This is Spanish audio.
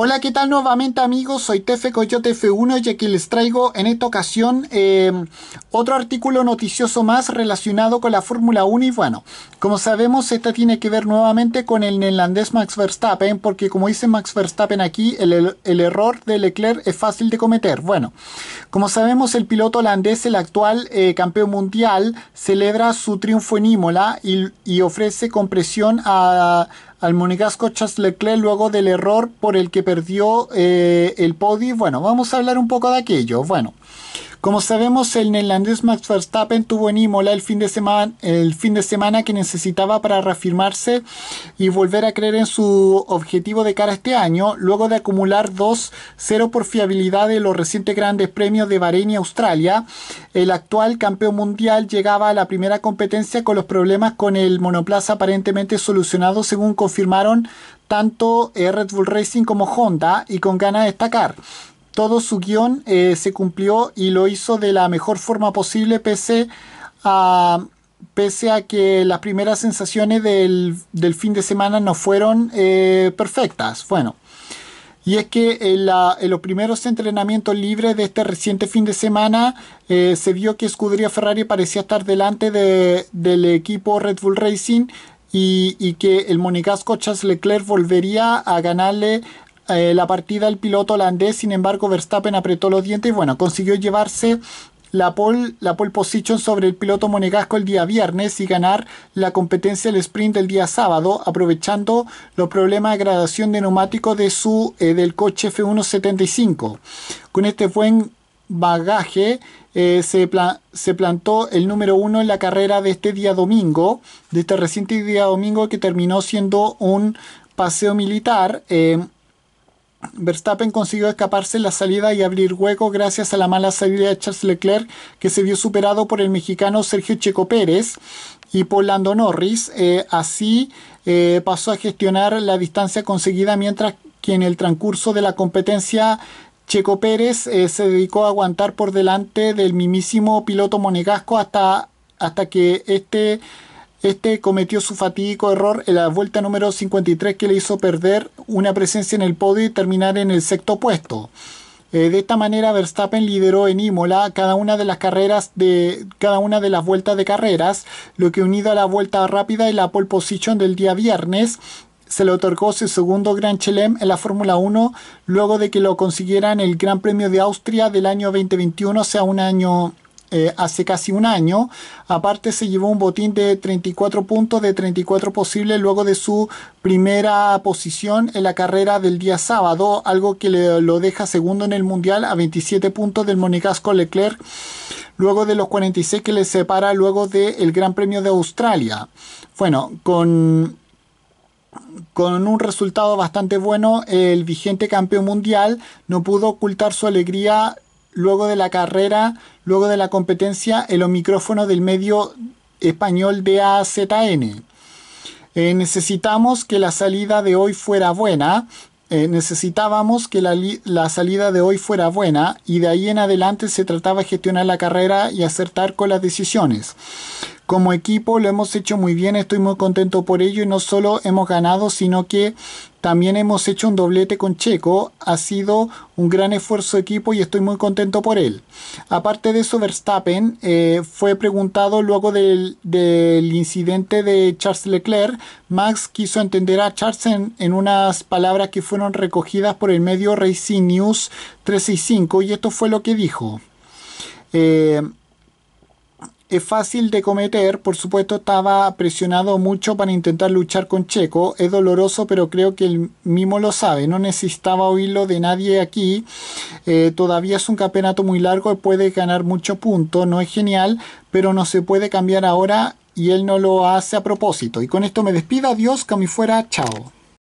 Hola, ¿qué tal nuevamente amigos? Soy Tefe Coyote F1 y aquí les traigo en esta ocasión em, otro artículo noticioso más relacionado con la Fórmula 1 y bueno, como sabemos esta tiene que ver nuevamente con el neerlandés Max Verstappen porque como dice Max Verstappen aquí, el, error de Leclerc es fácil de cometer. Bueno, como sabemos el piloto holandés, el actual eh, campeón mundial, celebra su triunfo en Imola y, y ofrece compresión a al monegasco Leclerc luego del error por el que perdió eh, el podio. Bueno, vamos a hablar un poco de aquello. Bueno, como sabemos, el neerlandés Max Verstappen tuvo en Imola el fin de semana, el fin de semana que necesitaba para reafirmarse y volver a creer en su objetivo de cara este año, luego de acumular 2-0 por fiabilidad de los recientes grandes premios de Bahrein y Australia. El actual campeón mundial llegaba a la primera competencia con los problemas con el monoplaza aparentemente solucionados según confirmaron tanto Red Bull Racing como Honda, y con ganas de destacar todo su guión eh, se cumplió y lo hizo de la mejor forma posible pese a, a que las primeras sensaciones del, fin de semana no fueron eh, perfectas. Bueno, y es que en, los primeros entrenamientos libres de este reciente fin de semana eh, se vio que Scuderia Ferrari parecía estar delante del equipo Red Bull Racing y, y, que el monegasco Charles Leclerc volvería a ganarle eh, la partida el piloto holandés, sin embargo Verstappen apretó los dientes y bueno, consiguió llevarse la pole, la pole position sobre el piloto monegasco el día viernes y ganar la competencia del sprint del día sábado, aprovechando los problemas de gradación de neumático de su, eh, del coche F175. Con este buen bagaje eh, se, se, plantó el número uno en la carrera de este día domingo, de este reciente día domingo que terminó siendo un paseo militar. Verstappen consiguió escaparse en la salida y abrir hueco gracias a la mala salida de Charles Leclerc, que se vio superado por el mexicano Sergio Checo Pérez y por Lando Norris. Eh, así eh, pasó a gestionar la distancia conseguida, mientras que en el transcurso de la competencia Checo Pérez eh, se dedicó a aguantar por delante del mimísimo piloto monegasco hasta, hasta que este este cometió su fatídico error en la vuelta número 53 que le hizo perder una presencia en el podio y terminar en el sexto puesto. Eh, de esta manera Verstappen lideró en Imola cada una de las carreras de cada una de las vueltas de carreras, lo que unido a la vuelta rápida y la pole position del día viernes se le otorgó su segundo Gran Chelem en la Fórmula 1 luego de que lo consiguieran el Gran Premio de Austria del año 2021, o sea, un año eh, hace casi un año. Aparte se llevó un botín de 34 puntos de 34 posibles luego de su primera posición en la carrera del día sábado, algo que lo deja segundo en el mundial a 27 puntos del monegasco Leclerc, luego de los 46 que le separa luego del Gran Premio de Australia. Bueno, con con un resultado bastante bueno, el vigente campeón mundial no pudo ocultar su alegría luego de la carrera, luego de la competencia, en los micrófonos del medio español de AZN. Eh, necesitamos que la salida de hoy fuera buena. Eh, necesitábamos que la, salida de hoy fuera buena y de ahí en adelante se trataba de gestionar la carrera y acertar con las decisiones. Como equipo lo hemos hecho muy bien, estoy muy contento por ello y no solo hemos ganado, sino que también hemos hecho un doblete con Checo, ha sido un gran esfuerzo de equipo y estoy muy contento por él. Aparte de eso, Verstappen eh, fue preguntado luego del, incidente de Charles Leclerc. Max quiso entender a Charles en, unas palabras que fueron recogidas por el medio Racing News 365 y esto fue lo que dijo. Eh, es fácil de cometer, por supuesto estaba presionado mucho para intentar luchar con Checo, es doloroso pero creo que él mismo lo sabe, no necesitaba oírlo de nadie aquí, eh, todavía es un campeonato muy largo y puede ganar mucho punto. no es genial, pero no se puede cambiar ahora y él no lo hace a propósito. Y con esto me despido, adiós, que fuera, chao.